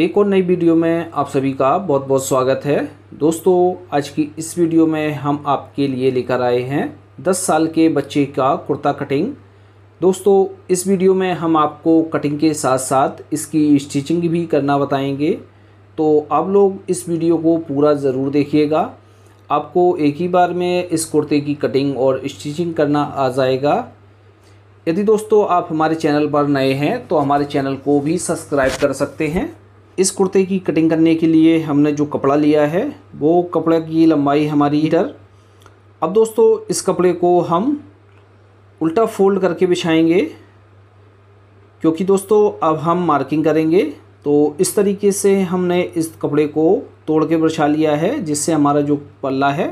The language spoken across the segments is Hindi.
एक और नई वीडियो में आप सभी का बहुत बहुत स्वागत है दोस्तों आज की इस वीडियो में हम आपके लिए लेकर आए हैं 10 साल के बच्चे का कुर्ता कटिंग दोस्तों इस वीडियो में हम आपको कटिंग के साथ साथ इसकी स्टिचिंग भी करना बताएंगे तो आप लोग इस वीडियो को पूरा ज़रूर देखिएगा आपको एक ही बार में इस कुर्ते की कटिंग और स्टिचिंग करना आ जाएगा यदि दोस्तों आप हमारे चैनल पर नए हैं तो हमारे चैनल को भी सब्सक्राइब कर सकते हैं इस कुर्ते की कटिंग करने के लिए हमने जो कपड़ा लिया है वो कपड़े की लंबाई हमारी इधर अब दोस्तों इस कपड़े को हम उल्टा फोल्ड करके बिछाएंगे क्योंकि दोस्तों अब हम मार्किंग करेंगे तो इस तरीके से हमने इस कपड़े को तोड़ के बिछा लिया है जिससे हमारा जो पल्ला है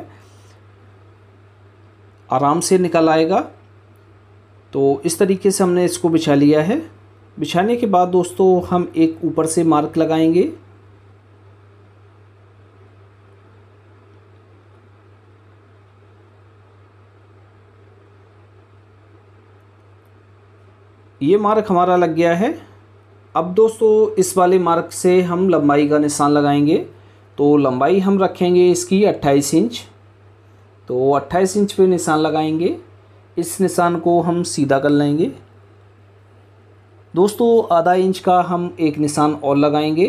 आराम से निकल आएगा तो इस तरीके से हमने इसको बिछा लिया है बिछाने के बाद दोस्तों हम एक ऊपर से मार्क लगाएंगे ये मार्क हमारा लग गया है अब दोस्तों इस वाले मार्क से हम लंबाई का निशान लगाएंगे तो लंबाई हम रखेंगे इसकी 28 इंच तो 28 इंच पे निशान लगाएंगे इस निशान को हम सीधा कर लेंगे दोस्तों आधा इंच का हम एक निशान और लगाएंगे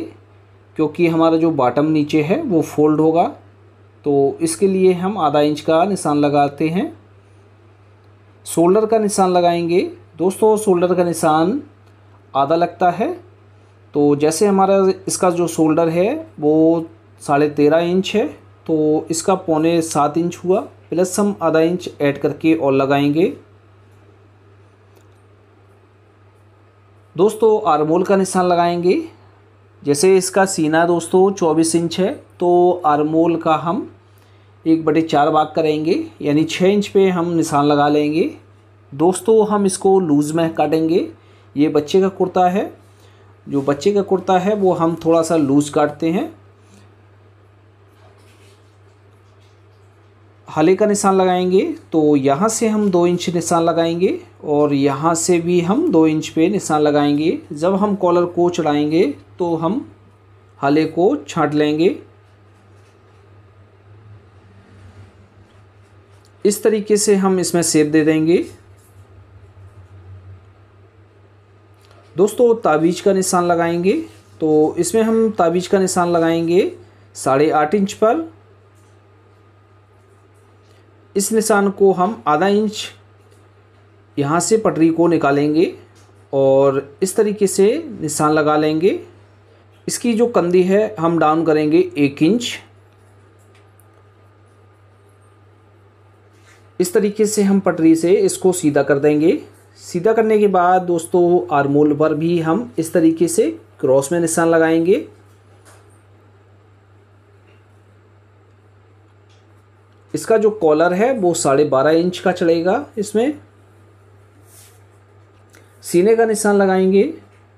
क्योंकि हमारा जो बॉटम नीचे है वो फोल्ड होगा तो इसके लिए हम आधा इंच का निशान लगाते हैं शोल्डर का निशान लगाएंगे दोस्तों शोल्डर का निशान आधा लगता है तो जैसे हमारा इसका जो शोल्डर है वो साढ़े तेरह इंच है तो इसका पौने सात इंच हुआ प्लस हम आधा इंच ऐड करके और लगाएंगे दोस्तों आरमोल का निशान लगाएंगे जैसे इसका सीना दोस्तों चौबीस इंच है तो आरमोल का हम एक बटे चार बाग करेंगे यानी छः इंच पे हम निशान लगा लेंगे दोस्तों हम इसको लूज़ में काटेंगे ये बच्चे का कुर्ता है जो बच्चे का कुर्ता है वो हम थोड़ा सा लूज़ काटते हैं हले का निशान लगाएंगे तो यहाँ से हम दो इंच निशान लगाएंगे और यहाँ से भी हम दो इंच पे निशान लगाएंगे जब हम कॉलर को चढ़ाएंगे तो हम हले को छाट लेंगे इस तरीके से हम इसमें सेब दे देंगे दोस्तों ताबीज का निशान लगाएंगे तो इसमें हम ताबीज का निशान लगाएंगे साढ़े आठ इंच पर इस निशान को हम आधा इंच यहाँ से पटरी को निकालेंगे और इस तरीके से निशान लगा लेंगे इसकी जो कंधी है हम डाउन करेंगे एक इंच इस तरीके से हम पटरी से इसको सीधा कर देंगे सीधा करने के बाद दोस्तों आरमोल पर भी हम इस तरीके से क्रॉस में निशान लगाएंगे इसका जो कॉलर है वो साढ़े बारह इंच का चलेगा इसमें सीने का निशान लगाएंगे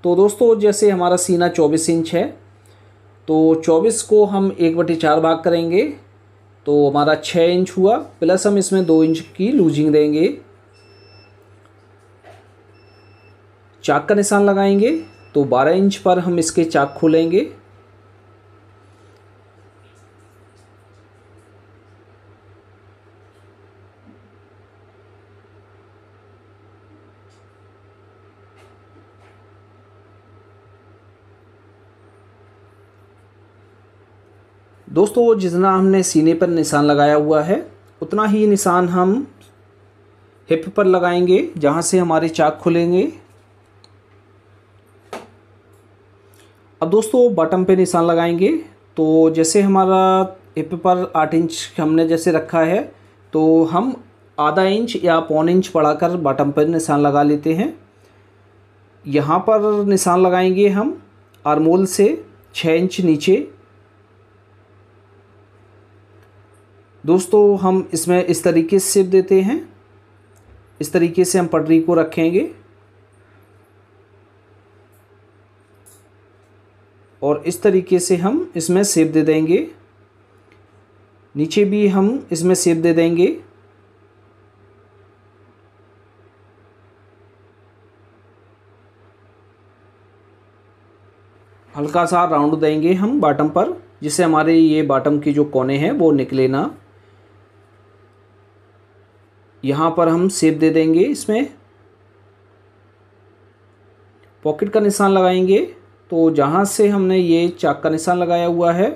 तो दोस्तों जैसे हमारा सीना चौबीस इंच है तो चौबीस को हम एक बटे चार भाग करेंगे तो हमारा छः इंच हुआ प्लस हम इसमें दो इंच की लूजिंग देंगे चाक का निशान लगाएंगे तो बारह इंच पर हम इसके चाक खोलेंगे दोस्तों जितना हमने सीने पर निशान लगाया हुआ है उतना ही निशान हम हिप पर लगाएंगे जहाँ से हमारे चाक खुलेंगे अब दोस्तों बॉटम पे निशान लगाएंगे तो जैसे हमारा हिप पर आठ इंच हमने जैसे रखा है तो हम आधा इंच या पौन इंच बढ़ाकर बॉटम पर निशान लगा लेते हैं यहाँ पर निशान लगाएंगे हम आरमोल से छः इंच नीचे दोस्तों हम इसमें इस तरीके से सेप देते हैं इस तरीके से हम पटरी को रखेंगे और इस तरीके से हम इसमें सेप दे देंगे नीचे भी हम इसमें सेप दे देंगे हल्का सा राउंड देंगे हम बॉटम पर जिससे हमारे ये बॉटम के जो कोने हैं वो निकले ना यहाँ पर हम सेब दे देंगे इसमें पॉकेट का निशान लगाएंगे तो जहाँ से हमने ये चाक का निशान लगाया हुआ है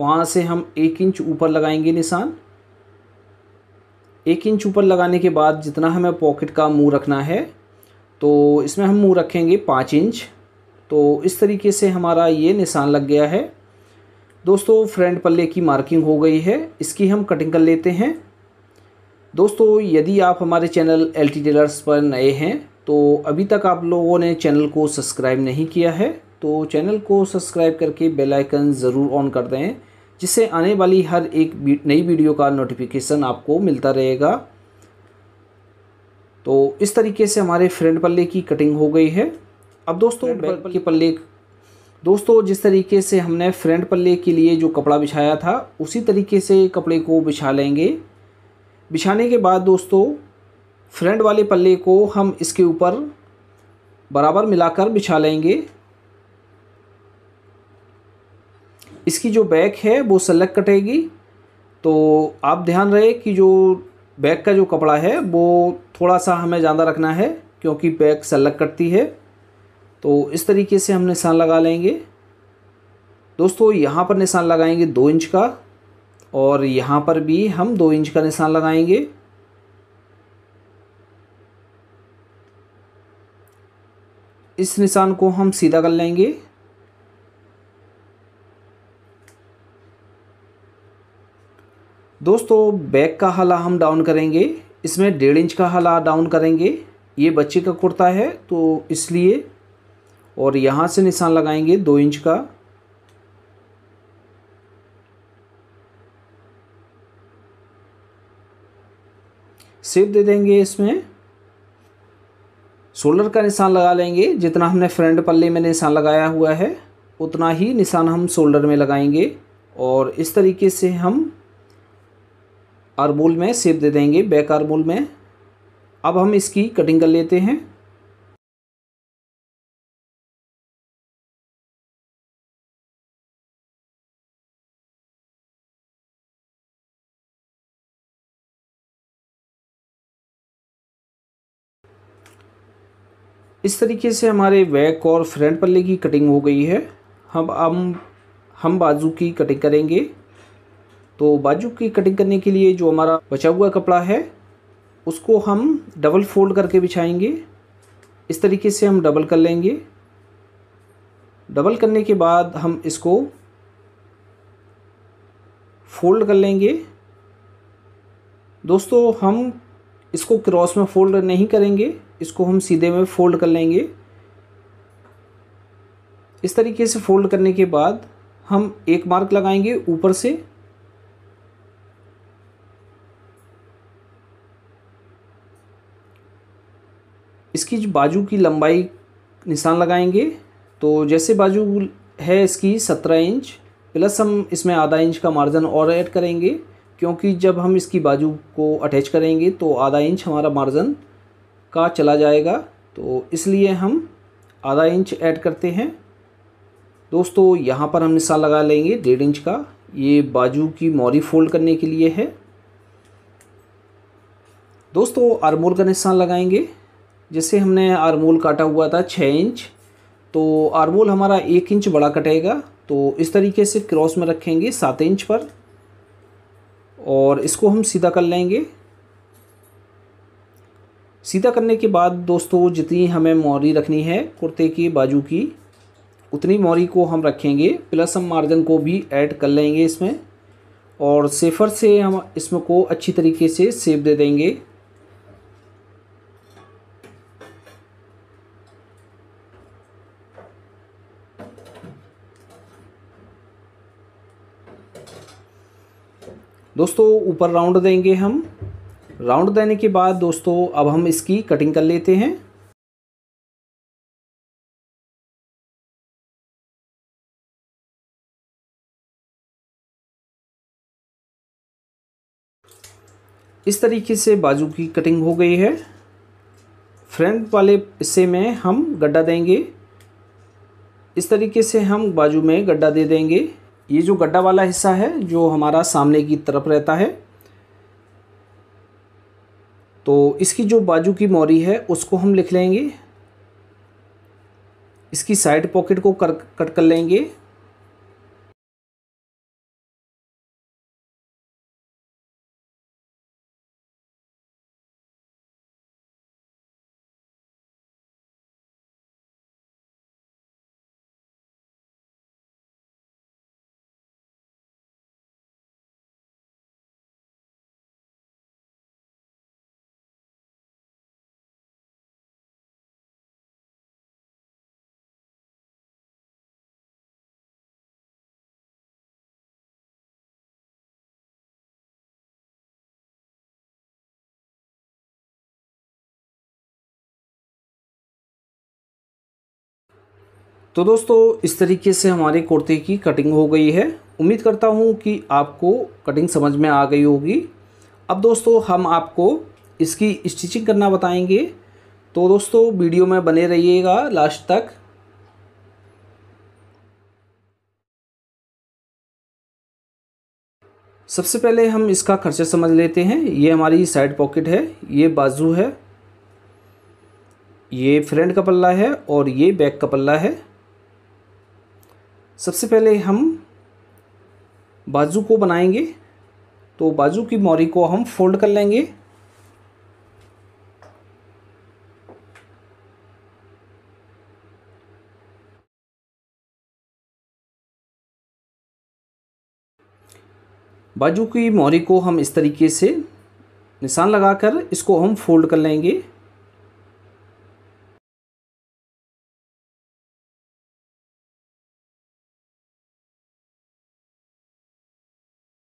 वहाँ से हम एक इंच ऊपर लगाएंगे निशान एक इंच ऊपर लगाने के बाद जितना हमें पॉकेट का मुंह रखना है तो इसमें हम मुंह रखेंगे पाँच इंच तो इस तरीके से हमारा ये निशान लग गया है दोस्तों फ्रंट पल्ले की मार्किंग हो गई है इसकी हम कटिंग कर लेते हैं दोस्तों यदि आप हमारे चैनल एल टी टेलर्स पर नए हैं तो अभी तक आप लोगों ने चैनल को सब्सक्राइब नहीं किया है तो चैनल को सब्सक्राइब करके बेल आइकन ज़रूर ऑन कर दें जिससे आने वाली हर एक नई वीडियो का नोटिफिकेशन आपको मिलता रहेगा तो इस तरीके से हमारे फ्रंट पल्ले की कटिंग हो गई है अब दोस्तों बैक के पल्ले दोस्तों जिस तरीके से हमने फ्रंट पल्ले के लिए जो कपड़ा बिछाया था उसी तरीके से कपड़े को बिछा लेंगे बिछाने के बाद दोस्तों फ्रंट वाले पल्ले को हम इसके ऊपर बराबर मिलाकर बिछा लेंगे इसकी जो बैक है वो सलग कटेगी तो आप ध्यान रहे कि जो बैक का जो कपड़ा है वो थोड़ा सा हमें ज़्यादा रखना है क्योंकि बैक सलग कटती है तो इस तरीके से हम निशान लगा लेंगे दोस्तों यहाँ पर निशान लगाएंगे दो इंच का और यहाँ पर भी हम दो इंच का निशान लगाएंगे इस निशान को हम सीधा कर लेंगे दोस्तों बैक का हला हम डाउन करेंगे इसमें डेढ़ इंच का हला डाउन करेंगे ये बच्चे का कुर्ता है तो इसलिए और यहाँ से निशान लगाएंगे दो इंच का सेप दे देंगे इसमें सोलर का निशान लगा लेंगे जितना हमने फ्रंट पल्ले में निशान लगाया हुआ है उतना ही निशान हम सोल्डर में लगाएंगे और इस तरीके से हम आरबोल में सेप दे देंगे बैक आरबोल में अब हम इसकी कटिंग कर लेते हैं इस तरीके से हमारे बैक और फ्रंट पल्ले की कटिंग हो गई है हम हम हम बाजू की कटिंग करेंगे तो बाजू की कटिंग करने के लिए जो हमारा बचा हुआ कपड़ा है उसको हम डबल फोल्ड करके बिछाएंगे इस तरीके से हम डबल कर लेंगे डबल करने के बाद हम इसको फोल्ड कर लेंगे दोस्तों हम इसको क्रॉस में फोल्ड नहीं करेंगे इसको हम सीधे में फोल्ड कर लेंगे इस तरीके से फोल्ड करने के बाद हम एक मार्क लगाएंगे ऊपर से इसकी जो बाजू की लंबाई निशान लगाएंगे तो जैसे बाजू है इसकी सत्रह इंच प्लस हम इसमें आधा इंच का मार्जिन और ऐड करेंगे क्योंकि जब हम इसकी बाजू को अटैच करेंगे तो आधा इंच हमारा मार्जन का चला जाएगा तो इसलिए हम आधा इंच ऐड करते हैं दोस्तों यहाँ पर हम निशान लगा लेंगे डेढ़ इंच का ये बाजू की मोरी फोल्ड करने के लिए है दोस्तों आरमोल का निशान लगाएंगे जैसे हमने आरमोल काटा हुआ था छः इंच तो आरमोल हमारा एक इंच बड़ा कटेगा तो इस तरीके से क्रॉस में रखेंगे सात इंच पर और इसको हम सीधा कर लेंगे सीधा करने के बाद दोस्तों जितनी हमें मोरी रखनी है कुर्ते की बाजू की उतनी मोरी को हम रखेंगे प्लस हम मार्जिन को भी ऐड कर लेंगे इसमें और सेफर से हम इसमें को अच्छी तरीके से सेब दे देंगे दोस्तों ऊपर राउंड देंगे हम राउंड देने के बाद दोस्तों अब हम इसकी कटिंग कर लेते हैं इस तरीके से बाजू की कटिंग हो गई है फ्रंट वाले हिस्से में हम गड्ढा देंगे इस तरीके से हम बाजू में गड्ढा दे देंगे ये जो गड्ढा वाला हिस्सा है जो हमारा सामने की तरफ रहता है तो इसकी जो बाजू की मोरी है उसको हम लिख लेंगे इसकी साइड पॉकेट को कर कट कर लेंगे तो दोस्तों इस तरीके से हमारे कुर्ते की कटिंग हो गई है उम्मीद करता हूँ कि आपको कटिंग समझ में आ गई होगी अब दोस्तों हम आपको इसकी स्टिचिंग करना बताएंगे तो दोस्तों वीडियो में बने रहिएगा लास्ट तक सबसे पहले हम इसका खर्चा समझ लेते हैं ये हमारी साइड पॉकेट है ये बाजू है ये फ्रंट का पल्ला है और ये बैक का पल्ला है सबसे पहले हम बाजू को बनाएंगे तो बाजू की मोरी को हम फोल्ड कर लेंगे बाजू की मोरी को हम इस तरीके से निशान लगाकर इसको हम फोल्ड कर लेंगे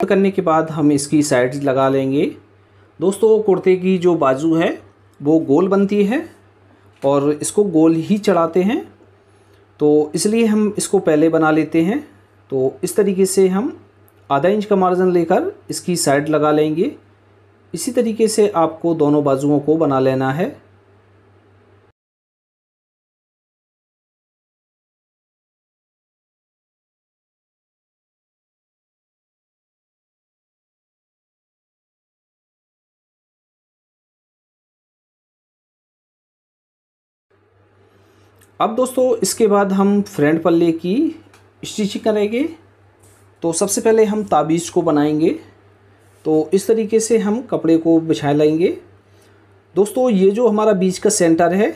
करने के बाद हम इसकी साइड लगा लेंगे दोस्तों कुर्ते की जो बाजू है वो गोल बनती है और इसको गोल ही चढ़ाते हैं तो इसलिए हम इसको पहले बना लेते हैं तो इस तरीके से हम आधा इंच का मार्जिन लेकर इसकी साइड लगा लेंगे इसी तरीके से आपको दोनों बाजुओं को बना लेना है अब दोस्तों इसके बाद हम फ्रेंड पल्ले की स्टिचिंग करेंगे तो सबसे पहले हम ताबीज़ को बनाएंगे तो इस तरीके से हम कपड़े को बिछा लेंगे दोस्तों ये जो हमारा बीच का सेंटर है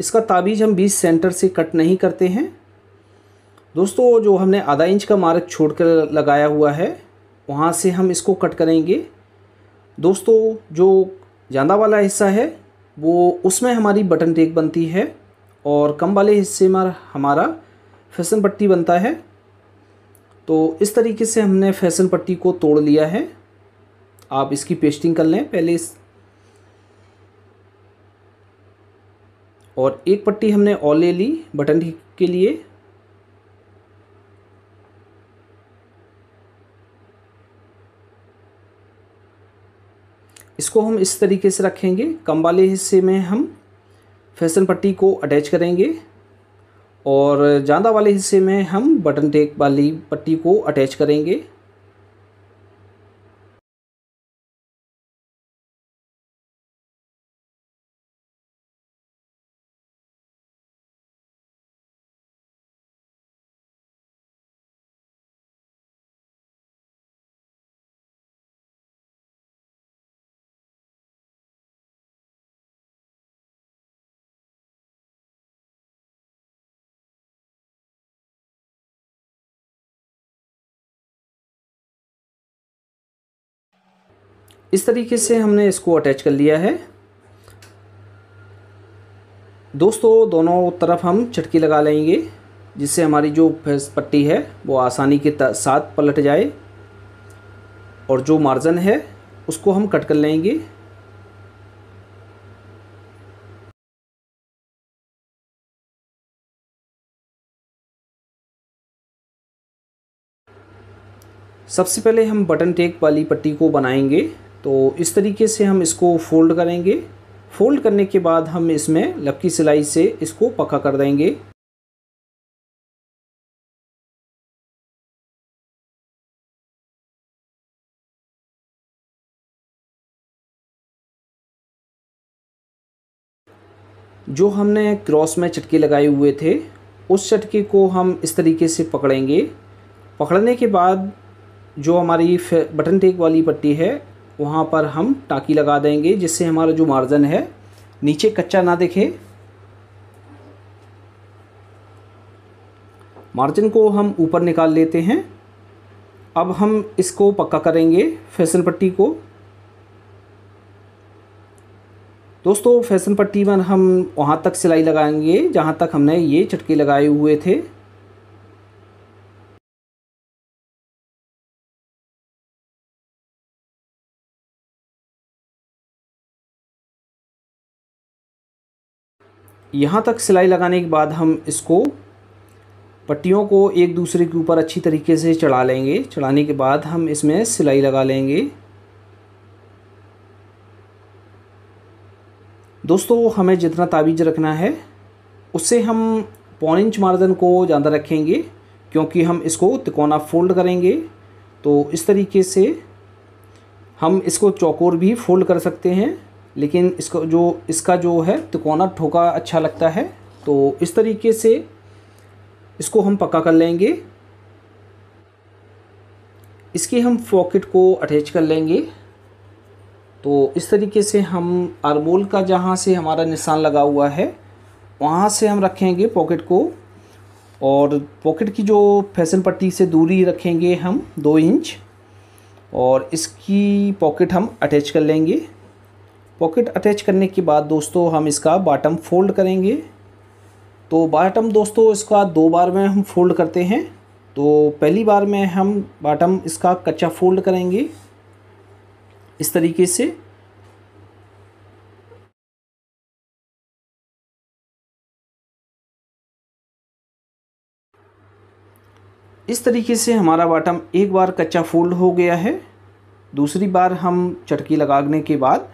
इसका ताबीज हम बीच सेंटर से कट नहीं करते हैं दोस्तों जो हमने आधा इंच का मार्क छोड़ कर लगाया हुआ है वहाँ से हम इसको कट करेंगे दोस्तों जो जाना वाला हिस्सा है वो उसमें हमारी बटन टेक बनती है और कम वाले हिस्से में हमारा फैसन पट्टी बनता है तो इस तरीके से हमने फैसन पट्टी को तोड़ लिया है आप इसकी पेस्टिंग कर लें पहले इस और एक पट्टी हमने और ले ली बटन के लिए इसको हम इस तरीके से रखेंगे कम वाले हिस्से में हम फैसन पट्टी को अटैच करेंगे और जांदा वाले हिस्से में हम बटन टेक वाली पट्टी को अटैच करेंगे इस तरीके से हमने इसको अटैच कर लिया है दोस्तों दोनों तरफ हम चटकी लगा लेंगे जिससे हमारी जो फेस पट्टी है वो आसानी के साथ पलट जाए और जो मार्जन है उसको हम कट कर लेंगे सबसे पहले हम बटन टेक वाली पट्टी को बनाएंगे तो इस तरीके से हम इसको फोल्ड करेंगे फोल्ड करने के बाद हम इसमें लक्की सिलाई से इसको पक्का कर देंगे जो हमने क्रॉस में चटके लगाए हुए थे उस चटके को हम इस तरीके से पकड़ेंगे पकड़ने के बाद जो हमारी बटन टेक वाली पट्टी है वहाँ पर हम टाँकी लगा देंगे जिससे हमारा जो मार्जन है नीचे कच्चा ना दिखे मार्जिन को हम ऊपर निकाल लेते हैं अब हम इसको पक्का करेंगे फैसन पट्टी को दोस्तों फैसन पट्टी पर हम वहाँ तक सिलाई लगाएंगे जहाँ तक हमने ये चटके लगाए हुए थे यहाँ तक सिलाई लगाने के बाद हम इसको पट्टियों को एक दूसरे के ऊपर अच्छी तरीके से चढ़ा लेंगे चढ़ाने के बाद हम इसमें सिलाई लगा लेंगे दोस्तों हमें जितना ताबीज रखना है उससे हम पौन इंच मार्जन को ज़्यादा रखेंगे क्योंकि हम इसको तिकोना फोल्ड करेंगे तो इस तरीके से हम इसको चौकोर भी फोल्ड कर सकते हैं लेकिन इसको जो इसका जो है तिकोना ठोका अच्छा लगता है तो इस तरीके से इसको हम पक्का कर लेंगे इसके हम पॉकेट को अटैच कर लेंगे तो इस तरीके से हम अरमोल का जहाँ से हमारा निशान लगा हुआ है वहाँ से हम रखेंगे पॉकेट को और पॉकेट की जो फैसन पट्टी से दूरी रखेंगे हम दो इंच और इसकी पॉकेट हम अटैच कर लेंगे पॉकेट अटैच करने के बाद दोस्तों हम इसका बॉटम फोल्ड करेंगे तो बॉटम दोस्तों इसका दो बार में हम फोल्ड करते हैं तो पहली बार में हम बॉटम इसका कच्चा फोल्ड करेंगे इस तरीके से इस तरीके से हमारा बॉटम एक बार कच्चा फोल्ड हो गया है दूसरी बार हम चटकी लगाने के बाद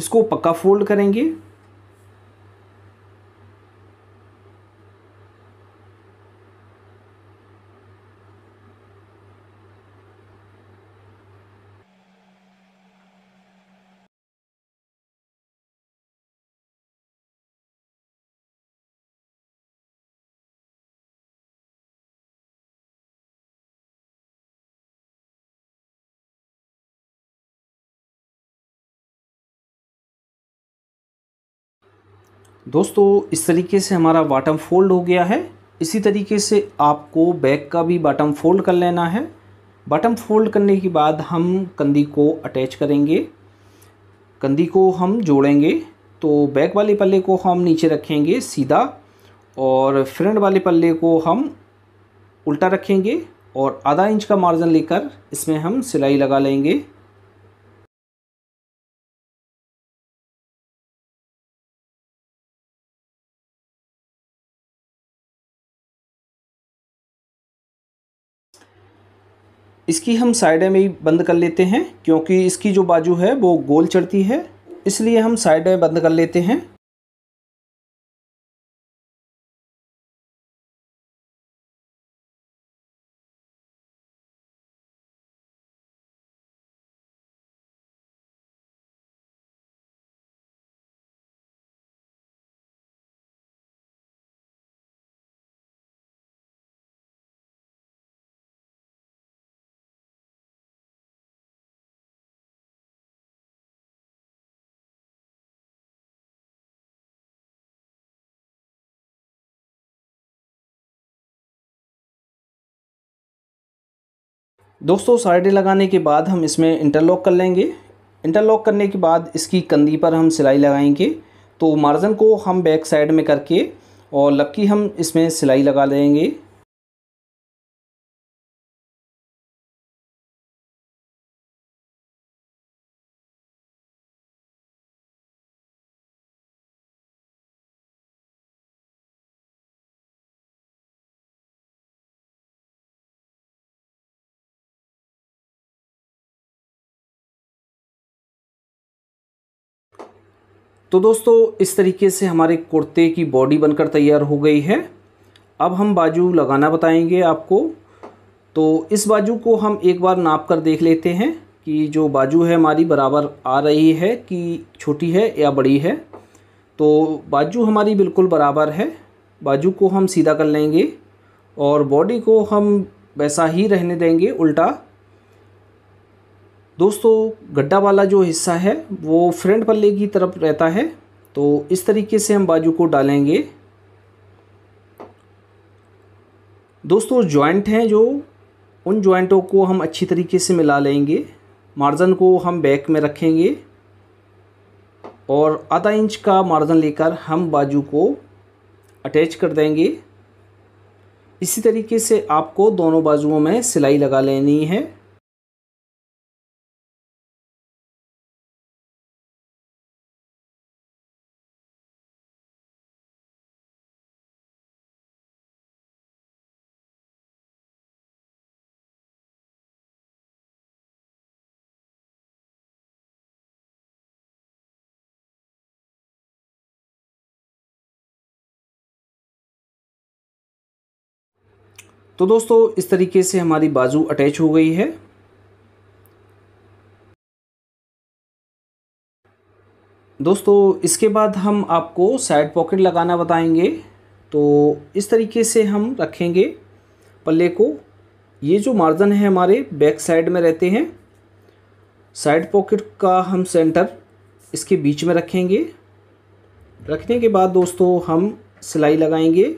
इसको पक्का फोल्ड करेंगे दोस्तों इस तरीके से हमारा बॉटम फोल्ड हो गया है इसी तरीके से आपको बैक का भी बॉटम फोल्ड कर लेना है बॉटम फोल्ड करने के बाद हम कंधी को अटैच करेंगे कंधी को हम जोड़ेंगे तो बैक वाले पल्ले को हम नीचे रखेंगे सीधा और फ्रंट वाले पल्ले को हम उल्टा रखेंगे और आधा इंच का मार्जिन लेकर इसमें हम सिलाई लगा लेंगे इसकी हम साइड में ही बंद कर लेते हैं क्योंकि इसकी जो बाजू है वो गोल चढ़ती है इसलिए हम साइड में बंद कर लेते हैं दोस्तों साइडें लगाने के बाद हम इसमें इंटरलॉक कर लेंगे इंटरलॉक करने के बाद इसकी कंधी पर हम सिलाई लगाएंगे तो मार्जन को हम बैक साइड में करके और लक्की हम इसमें सिलाई लगा लेंगे तो दोस्तों इस तरीके से हमारे कुर्ते की बॉडी बनकर तैयार हो गई है अब हम बाजू लगाना बताएंगे आपको तो इस बाजू को हम एक बार नाप कर देख लेते हैं कि जो बाजू है हमारी बराबर आ रही है कि छोटी है या बड़ी है तो बाजू हमारी बिल्कुल बराबर है बाजू को हम सीधा कर लेंगे और बॉडी को हम वैसा ही रहने देंगे उल्टा दोस्तों गड्ढा वाला जो हिस्सा है वो फ्रंट पल्ले की तरफ रहता है तो इस तरीके से हम बाजू को डालेंगे दोस्तों जॉइंट हैं जो उन जॉइंटों को हम अच्छी तरीके से मिला लेंगे मार्जन को हम बैक में रखेंगे और आधा इंच का मार्जन लेकर हम बाजू को अटैच कर देंगे इसी तरीके से आपको दोनों बाजुओं में सिलाई लगा लेनी है तो दोस्तों इस तरीके से हमारी बाजू अटैच हो गई है दोस्तों इसके बाद हम आपको साइड पॉकेट लगाना बताएंगे तो इस तरीके से हम रखेंगे पल्ले को ये जो मार्जन है हमारे बैक साइड में रहते हैं साइड पॉकेट का हम सेंटर इसके बीच में रखेंगे रखने के बाद दोस्तों हम सिलाई लगाएंगे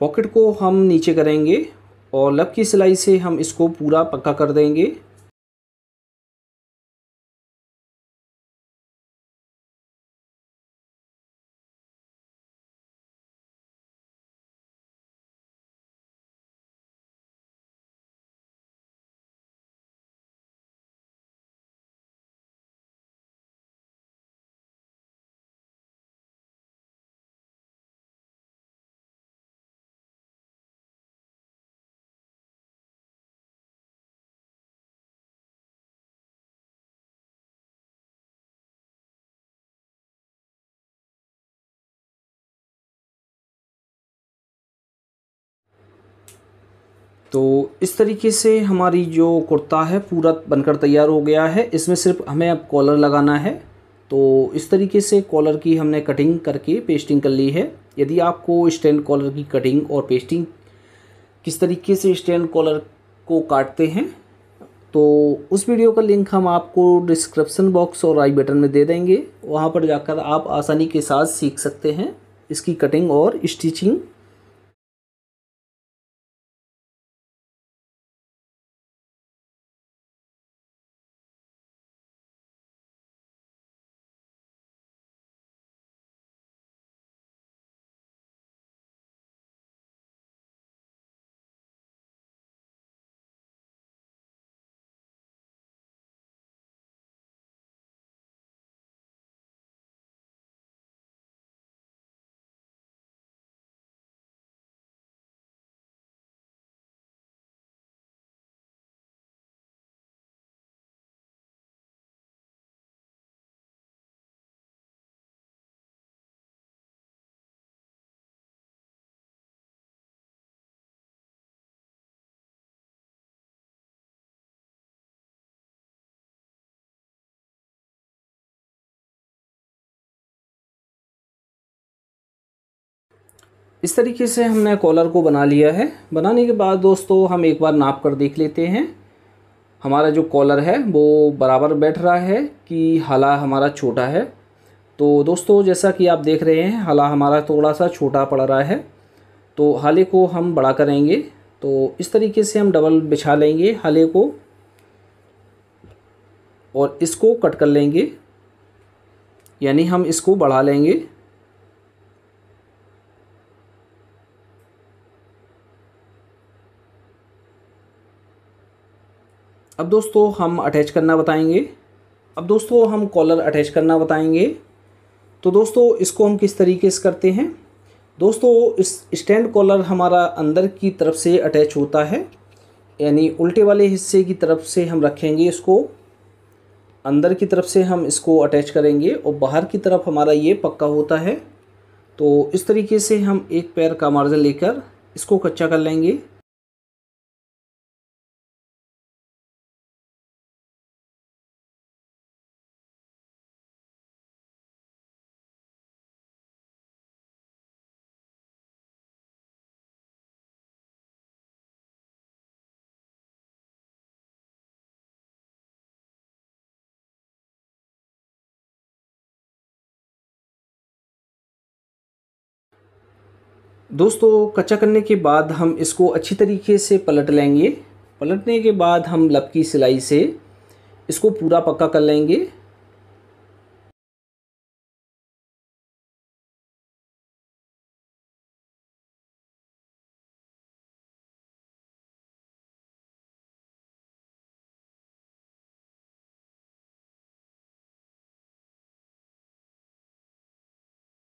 पॉकेट को हम नीचे करेंगे और लब की सिलाई से हम इसको पूरा पक्का कर देंगे तो इस तरीके से हमारी जो कुर्ता है पूरा बनकर तैयार हो गया है इसमें सिर्फ हमें अब कॉलर लगाना है तो इस तरीके से कॉलर की हमने कटिंग करके पेस्टिंग कर ली है यदि आपको स्टैंड कॉलर की कटिंग और पेस्टिंग किस तरीके से स्टैंड कॉलर को काटते हैं तो उस वीडियो का लिंक हम आपको डिस्क्रिप्सन बॉक्स और आई बटन में दे देंगे वहाँ पर जाकर आप आसानी के साथ सीख सकते हैं इसकी कटिंग और स्टिचिंग इस तरीके से हमने कॉलर को बना लिया है बनाने के बाद दोस्तों हम एक बार नाप कर देख लेते हैं हमारा जो कॉलर है वो बराबर बैठ रहा है कि हला हमारा छोटा है तो दोस्तों जैसा कि आप देख रहे हैं हला हमारा थोड़ा सा छोटा पड़ रहा है तो हले को हम बड़ा करेंगे तो इस तरीके से हम डबल बिछा लेंगे हले को और इसको कट कर लेंगे यानी हम इसको बढ़ा लेंगे अब दोस्तों हम अटैच करना बताएंगे अब दोस्तों हम कॉलर अटैच करना बताएंगे तो दोस्तों इसको हम किस तरीके से करते हैं दोस्तों इस स्टैंड कॉलर हमारा अंदर की तरफ से अटैच होता है यानी उल्टे वाले हिस्से की तरफ से हम रखेंगे इसको अंदर की तरफ से हम इसको अटैच करेंगे और बाहर की तरफ हमारा ये पक्का होता है तो इस तरीके से हम एक पैर का मार्जन लेकर इसको कच्चा कर लेंगे दोस्तों कच्चा करने के बाद हम इसको अच्छी तरीके से पलट लेंगे पलटने के बाद हम लपकी सिलाई से इसको पूरा पक्का कर लेंगे